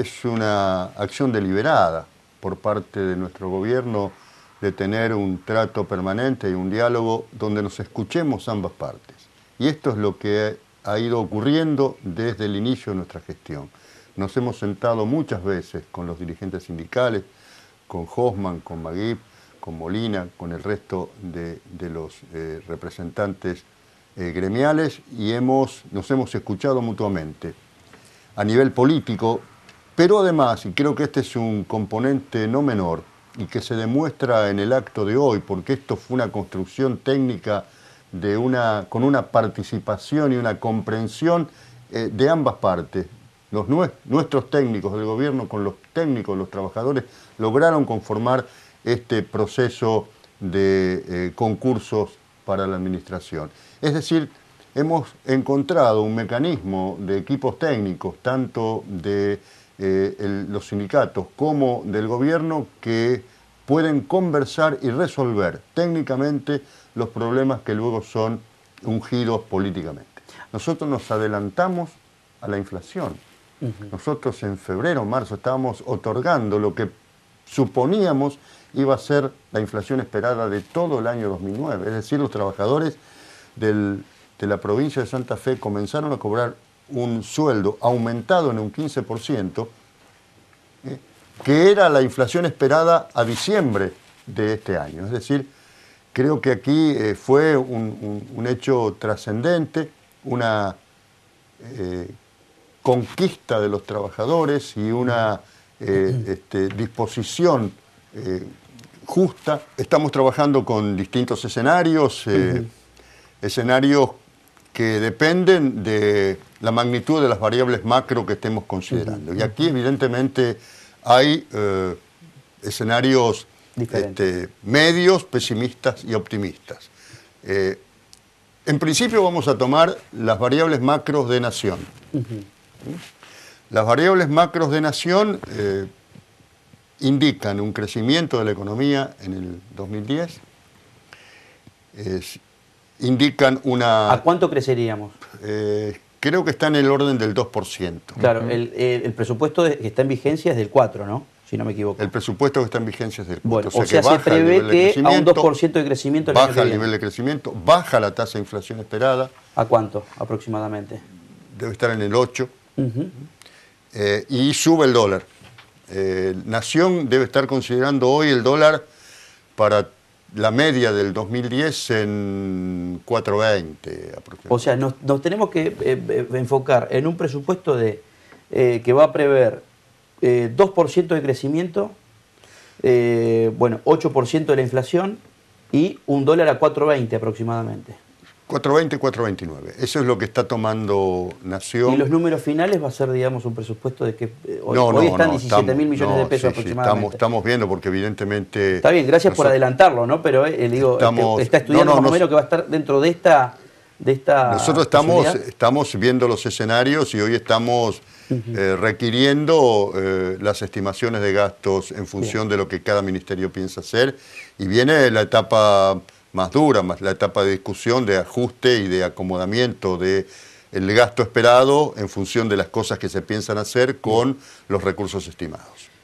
es una acción deliberada por parte de nuestro gobierno de tener un trato permanente y un diálogo donde nos escuchemos ambas partes. Y esto es lo que ha ido ocurriendo desde el inicio de nuestra gestión. Nos hemos sentado muchas veces con los dirigentes sindicales, con Hoffman, con Maguib, con Molina, con el resto de, los eh, representantes eh, gremiales y hemos, nos hemos escuchado mutuamente. A nivel político, pero además, y creo que este es un componente no menor, y que se demuestra en el acto de hoy, porque esto fue una construcción técnica de una, con una participación y una comprensión eh, de ambas partes. Los nuestros técnicos del gobierno con los técnicos, los trabajadores, lograron conformar este proceso de eh, concursos para la administración. Es decir, hemos encontrado un mecanismo de equipos técnicos, tanto de eh, los sindicatos como del gobierno que pueden conversar y resolver técnicamente los problemas que luego son ungidos políticamente. Nosotros nos adelantamos a la inflación. Nosotros en febrero, marzo estábamos otorgando lo que suponíamos iba a ser la inflación esperada de todo el año 2009. Es decir, los trabajadores de la provincia de Santa Fe comenzaron a cobrar un sueldo aumentado en un 15%, eh, que era la inflación esperada a diciembre de este año. Es decir, creo que aquí eh, fue un, hecho trascendente, una eh, conquista de los trabajadores y una este, disposición justa. Estamos trabajando con distintos escenarios, escenarios que dependen de la magnitud de las variables macro que estemos considerando. Y aquí evidentemente hay eh, escenarios este, medios, pesimistas y optimistas. Eh, en principio vamos a tomar las variables macros de nación. Las variables macros de nación eh, indican un crecimiento de la economía en el 2010, indican una... ¿A cuánto creceríamos? Eh, creo que está en el orden del 2%. Claro, el, presupuesto que está en vigencia es del 4, ¿no? Si no me equivoco. El presupuesto que está en vigencia es del 4. o sea, se prevé que un 2% de crecimiento. El baja el nivel de crecimiento, baja la tasa de inflación esperada. ¿A cuánto aproximadamente? Debe estar en el 8. Eh, y sube el dólar. Eh, Nación debe estar considerando hoy el dólar para la media del 2010 en 420 aproximadamente. O sea, nos, tenemos que eh, eh, enfocar en un presupuesto de eh, que va a prever 2% de crecimiento, bueno, 8% de la inflación y un dólar a 420 aproximadamente. 420, 429. Eso es lo que está tomando Nación. ¿Y los números finales va a ser, digamos, un presupuesto de que eh, hoy, están 17 mil millones de pesos aproximadamente? estamos, viendo porque evidentemente... Está bien, gracias por adelantarlo, ¿no? Pero eh, digo, está estudiando más número que va a estar dentro de esta... De esta Nosotros estamos, estamos viendo los escenarios y hoy estamos eh, requiriendo las estimaciones de gastos en función de lo que cada ministerio piensa hacer. Y viene la etapa más dura, más la etapa de discusión, de ajuste y de acomodamiento de el gasto esperado en función de las cosas que se piensan hacer con los recursos estimados.